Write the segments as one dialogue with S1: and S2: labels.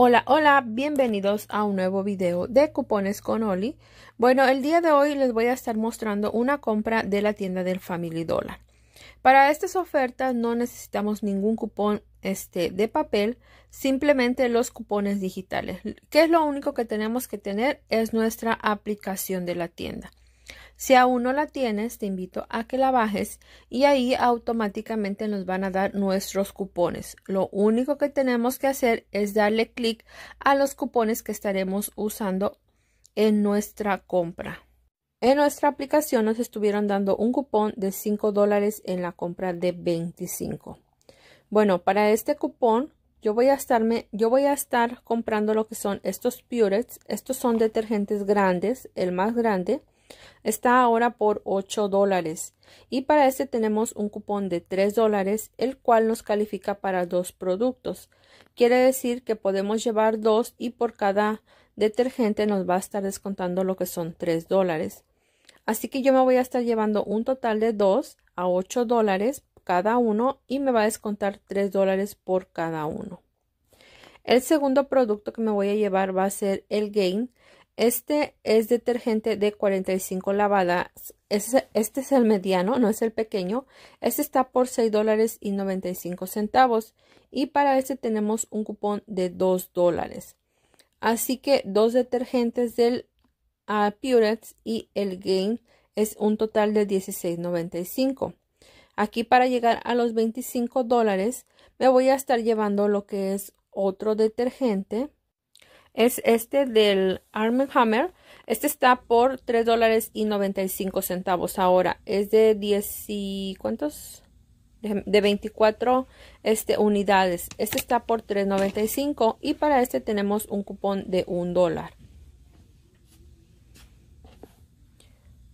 S1: Hola, hola, bienvenidos a un nuevo video de cupones con Oli. Bueno, el día de hoy les voy a estar mostrando una compra de la tienda del Family Dollar. Para estas ofertas no necesitamos ningún cupón este, de papel, simplemente los cupones digitales. Que es lo único que tenemos que tener? Es nuestra aplicación de la tienda. Si aún no la tienes, te invito a que la bajes y ahí automáticamente nos van a dar nuestros cupones. Lo único que tenemos que hacer es darle clic a los cupones que estaremos usando en nuestra compra. En nuestra aplicación nos estuvieron dando un cupón de 5 dólares en la compra de 25. Bueno, para este cupón yo voy a estarme, yo voy a estar comprando lo que son estos Purex. Estos son detergentes grandes, el más grande Está ahora por 8 dólares. Y para este tenemos un cupón de 3 dólares, el cual nos califica para dos productos. Quiere decir que podemos llevar dos y por cada detergente nos va a estar descontando lo que son 3 dólares. Así que yo me voy a estar llevando un total de dos a 8 dólares cada uno y me va a descontar 3 dólares por cada uno. El segundo producto que me voy a llevar va a ser el Gain. Este es detergente de 45 lavadas. Este, es el mediano, no es el pequeño. Este está por 6 dólares y 95 centavos. Y para este tenemos un cupón de 2 dólares. Así que dos detergentes del uh, Purex y el Gain es un total de 16.95. Aquí para llegar a los 25 dólares me voy a estar llevando lo que es otro detergente es este del Arm Hammer. Este está por 3 dólares y 95 centavos ahora. Es de 10 y... ¿cuántos? De, 24 este, unidades. Este está por 3.95 y para este tenemos un cupón de 1 dólar.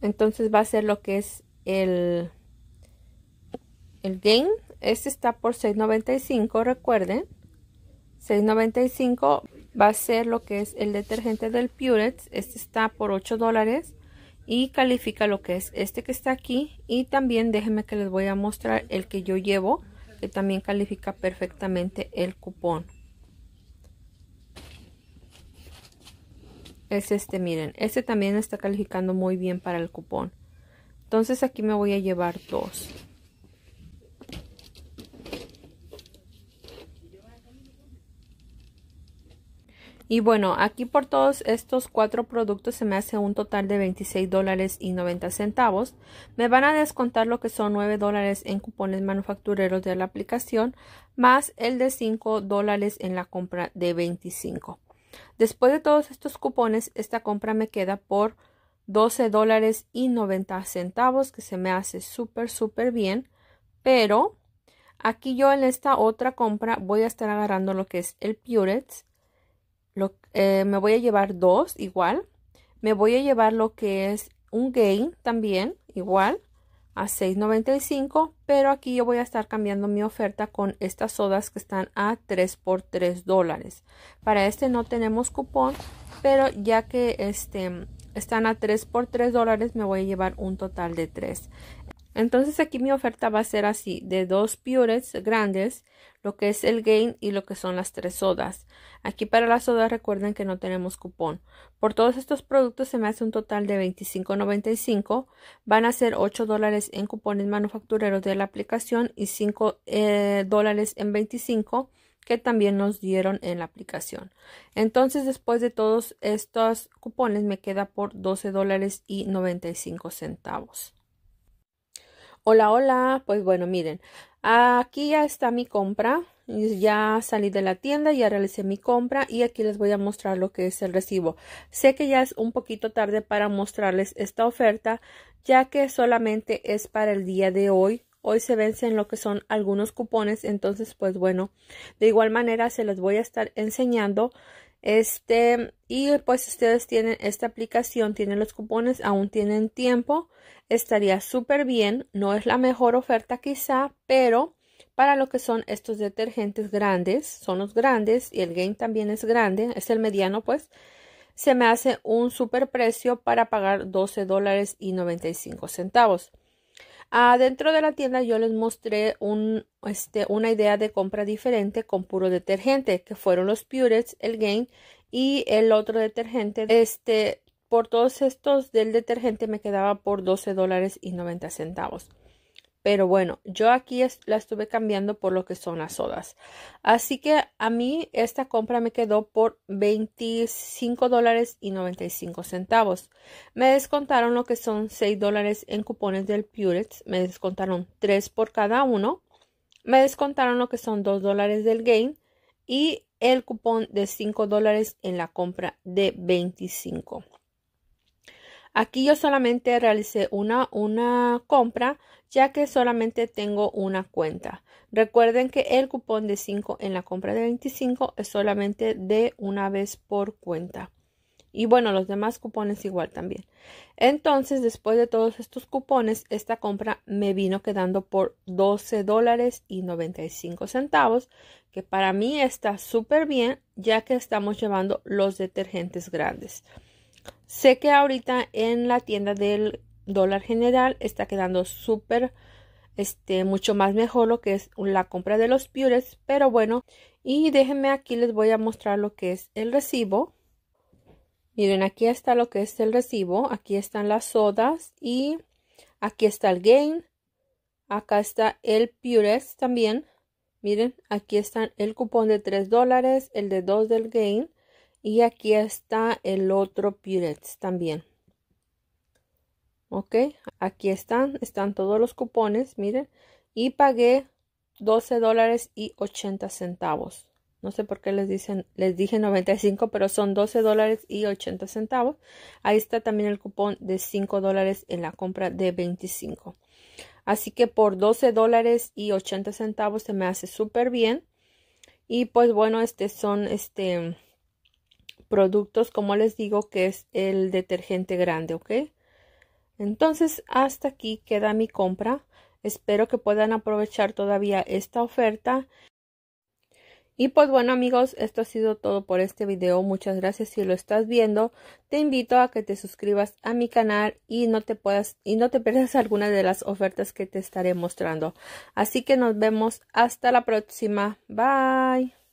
S1: Entonces va a ser lo que es el, el game. Este está por 6.95, recuerden. 6.95 va a ser lo que es el detergente del Purex. Este está por 8 dólares y califica lo que es este que está aquí. Y también déjenme que les voy a mostrar el que yo llevo, que también califica perfectamente el cupón. Es este, miren, este también está calificando muy bien para el cupón. Entonces aquí me voy a llevar dos. Y bueno, aquí por todos estos cuatro productos se me hace un total de 26 dólares y 90 centavos. Me van a descontar lo que son 9 dólares en cupones manufactureros de la aplicación, más el de 5 dólares en la compra de 25. Después de todos estos cupones, esta compra me queda por 12 dólares y 90 centavos, que se me hace súper, súper bien. Pero aquí yo en esta otra compra voy a estar agarrando lo que es el Puretz lo, eh, me voy a llevar dos igual. Me voy a llevar lo que es un gain también igual a 6.95 pero aquí yo voy a estar cambiando mi oferta con estas sodas que están a 3 por 3 dólares para este no tenemos cupón pero ya que este están a 3 por 3 dólares me voy a llevar un total de 3 entonces aquí mi oferta va a ser así, de dos purets grandes, lo que es el gain y lo que son las tres sodas. Aquí para las sodas recuerden que no tenemos cupón. Por todos estos productos se me hace un total de $25.95. Van a ser 8 dólares en cupones manufactureros de la aplicación y 5 eh, dólares en 25 que también nos dieron en la aplicación. Entonces, después de todos estos cupones, me queda por 12 dólares y 95 centavos. Hola, hola, pues bueno, miren, aquí ya está mi compra, ya salí de la tienda, ya realicé mi compra y aquí les voy a mostrar lo que es el recibo. Sé que ya es un poquito tarde para mostrarles esta oferta, ya que solamente es para el día de hoy. Hoy se vencen lo que son algunos cupones, entonces pues bueno, de igual manera se les voy a estar enseñando este, y pues ustedes tienen esta aplicación, tienen los cupones, aún tienen tiempo, estaría súper bien, no es la mejor oferta quizá, pero para lo que son estos detergentes grandes, son los grandes y el gain también es grande, es el mediano pues, se me hace un super precio para pagar 12 dólares y 95 centavos. Ah, dentro de la tienda yo les mostré un, este, una idea de compra diferente con puro detergente, que fueron los Purets, el Gain y el otro detergente. Este, por todos estos del detergente me quedaba por 12 dólares y 90 centavos. Pero bueno, yo aquí la estuve cambiando por lo que son las sodas. Así que a mí esta compra me quedó por $25.95. dólares y centavos. Me descontaron lo que son 6 dólares en cupones del Purex. Me descontaron 3 por cada uno. Me descontaron lo que son 2 dólares del Gain. Y el cupón de 5 dólares en la compra de 25. Aquí yo solamente realicé una, una compra ya que solamente tengo una cuenta. Recuerden que el cupón de 5 en la compra de 25 es solamente de una vez por cuenta. Y bueno, los demás cupones igual también. Entonces, después de todos estos cupones, esta compra me vino quedando por 12 dólares y 95 centavos, que para mí está súper bien, ya que estamos llevando los detergentes grandes. Sé que ahorita en la tienda del dólar general está quedando súper, este, mucho más mejor lo que es la compra de los pures, pero bueno, y déjenme aquí les voy a mostrar lo que es el recibo. Miren, aquí está lo que es el recibo, aquí están las sodas y aquí está el gain, acá está el pures también. Miren, aquí están el cupón de 3 dólares, el de 2 del gain y aquí está el otro Purets también. Ok, aquí están, están todos los cupones, miren. Y pagué 12 dólares y 80 centavos. No sé por qué les dicen, les dije 95, pero son 12 dólares y 80 centavos. Ahí está también el cupón de 5 dólares en la compra de 25. Así que por 12 dólares y 80 centavos se me hace súper bien. Y pues bueno, este son este productos, como les digo, que es el detergente grande, ¿ok? Entonces, hasta aquí queda mi compra. Espero que puedan aprovechar todavía esta oferta. Y pues bueno amigos, esto ha sido todo por este vídeo Muchas gracias si lo estás viendo. Te invito a que te suscribas a mi canal y no te puedas y no te pierdas alguna de las ofertas que te estaré mostrando. Así que nos vemos hasta la próxima. Bye.